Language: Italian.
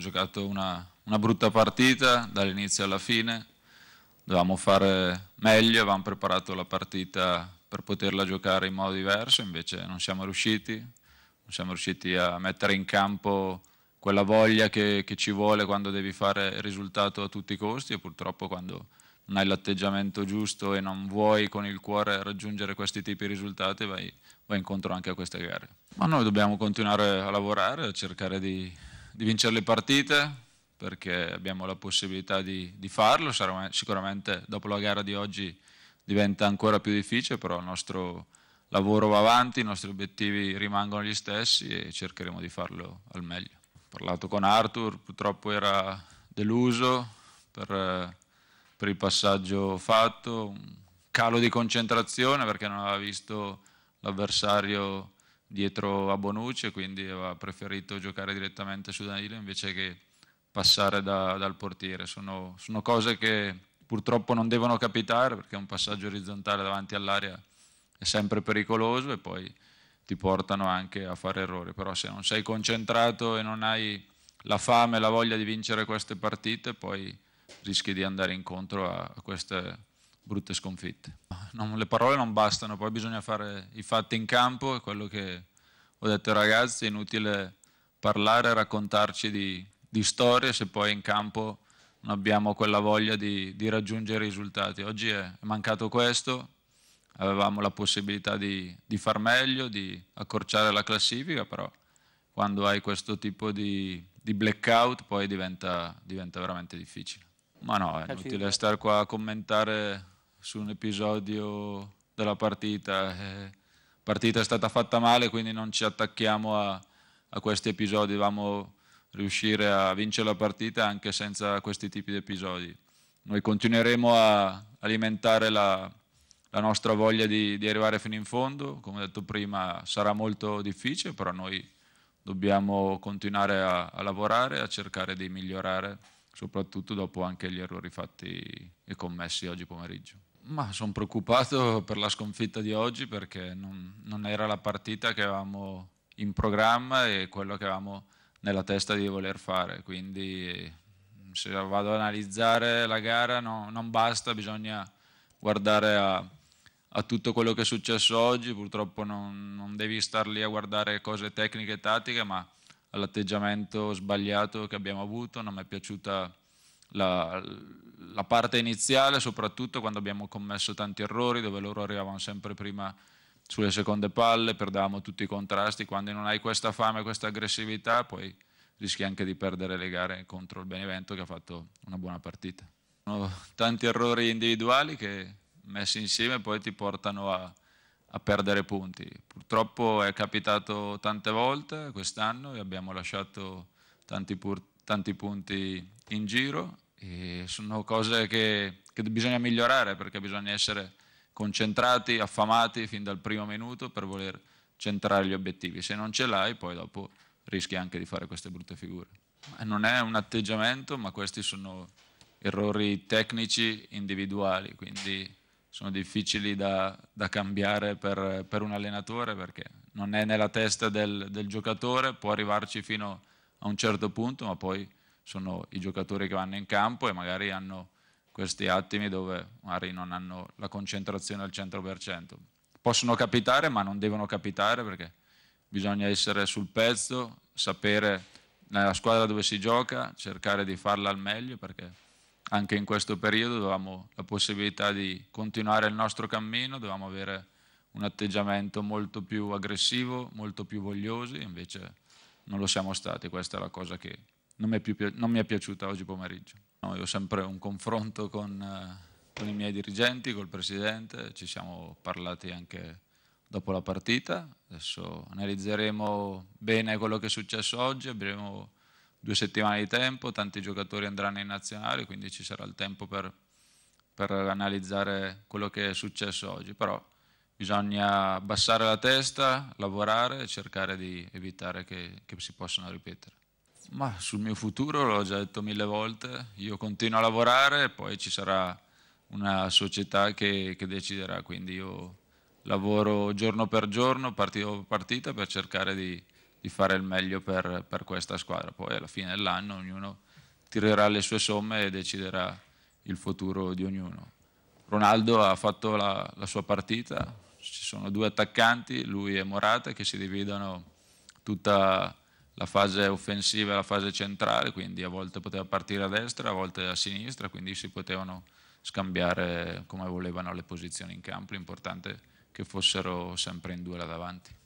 giocato una, una brutta partita dall'inizio alla fine, dovevamo fare meglio, avevamo preparato la partita per poterla giocare in modo diverso, invece non siamo riusciti, non siamo riusciti a mettere in campo quella voglia che, che ci vuole quando devi fare il risultato a tutti i costi e purtroppo quando non hai l'atteggiamento giusto e non vuoi con il cuore raggiungere questi tipi di risultati vai, vai incontro anche a queste gare. Ma noi dobbiamo continuare a lavorare, a cercare di di vincere le partite perché abbiamo la possibilità di, di farlo, Sarà, sicuramente dopo la gara di oggi diventa ancora più difficile, però il nostro lavoro va avanti, i nostri obiettivi rimangono gli stessi e cercheremo di farlo al meglio. Ho parlato con Arthur, purtroppo era deluso per, per il passaggio fatto, un calo di concentrazione perché non aveva visto l'avversario dietro a Bonucci e quindi aveva preferito giocare direttamente su Danilo invece che passare da, dal portiere. Sono, sono, cose che purtroppo non devono capitare perché un passaggio orizzontale davanti all'area è sempre pericoloso e poi ti portano anche a fare errori, però se non sei concentrato e non hai la fame e la voglia di vincere queste partite, poi rischi di andare incontro a, a queste brutte sconfitte non, le parole non bastano, poi bisogna fare i fatti in campo, è quello che ho detto ai ragazzi, è inutile parlare, raccontarci di, di storie se poi in campo non abbiamo quella voglia di, di raggiungere i risultati. Oggi è mancato questo, avevamo la possibilità di, di far meglio, di accorciare la classifica, però quando hai questo tipo di, di blackout poi diventa, diventa veramente difficile. Ma no, è inutile stare qua a commentare su un episodio della partita. La eh, partita è stata fatta male, quindi non ci attacchiamo a, a questi episodi, dovevamo riuscire a vincere la partita anche senza questi tipi di episodi. Noi continueremo a alimentare la, la nostra voglia di, di, arrivare fino in fondo, come detto prima sarà molto difficile, però noi dobbiamo continuare a, a lavorare, a cercare di migliorare, soprattutto dopo anche gli errori fatti e commessi oggi pomeriggio. Ma sono preoccupato per la sconfitta di oggi perché non, non, era la partita che avevamo in programma e quello che avevamo nella testa di voler fare. Quindi se vado ad analizzare la gara no, non basta, bisogna guardare a, a, tutto quello che è successo oggi. Purtroppo non, non devi star lì a guardare cose tecniche e tattiche, ma all'atteggiamento sbagliato che abbiamo avuto. Non mi è piaciuta la, la parte iniziale, soprattutto quando abbiamo commesso tanti errori, dove loro arrivavano sempre prima sulle seconde palle, perdevamo tutti i contrasti, quando non hai questa fame, questa aggressività, poi rischi anche di perdere le gare contro il Benevento che ha fatto una buona partita. Sono tanti errori individuali che messi insieme poi ti portano a, a perdere punti. Purtroppo è capitato tante volte quest'anno e abbiamo lasciato tanti, pur, tanti punti in giro e sono cose che, che bisogna migliorare perché bisogna essere concentrati, affamati fin dal primo minuto per voler centrare gli obiettivi. Se non ce l'hai poi dopo rischi anche di fare queste brutte figure. Non è un atteggiamento, ma questi sono errori tecnici individuali, quindi sono difficili da, da cambiare per, per, un allenatore perché non è nella testa del, del giocatore, può arrivarci fino a a un certo punto, ma poi sono i giocatori che vanno in campo e magari hanno questi attimi dove magari non hanno la concentrazione al 100%. Possono capitare, ma non devono capitare perché bisogna essere sul pezzo, sapere nella squadra dove si gioca, cercare di farla al meglio perché anche in questo periodo dovevamo la possibilità di continuare il nostro cammino, dovevamo avere un atteggiamento molto più aggressivo, molto più vogliosi, invece non lo siamo stati, questa è la cosa che non mi è, più, non mi è piaciuta oggi pomeriggio. No, io ho sempre un confronto con, eh, con i miei dirigenti, col Presidente, ci siamo parlati anche dopo la partita, adesso analizzeremo bene quello che è successo oggi, avremo due settimane di tempo, tanti giocatori andranno in nazionale, quindi ci sarà il tempo per, per analizzare quello che è successo oggi, però bisogna abbassare la testa, lavorare e cercare di evitare che, che si possano ripetere. Ma sul mio futuro l'ho già detto mille volte, io continuo a lavorare e poi ci sarà una società che, che deciderà, quindi io lavoro giorno per giorno, partita per partita per cercare di, di fare il meglio per, per, questa squadra. Poi alla fine dell'anno ognuno tirerà le sue somme e deciderà il futuro di ognuno. Ronaldo ha fatto la, la sua partita, ci sono due attaccanti, lui e Morata, che si dividono tutta la fase offensiva e la fase centrale, quindi a volte poteva partire a destra, a volte a sinistra, quindi si potevano scambiare come volevano le posizioni in campo, l'importante è che fossero sempre in due là davanti.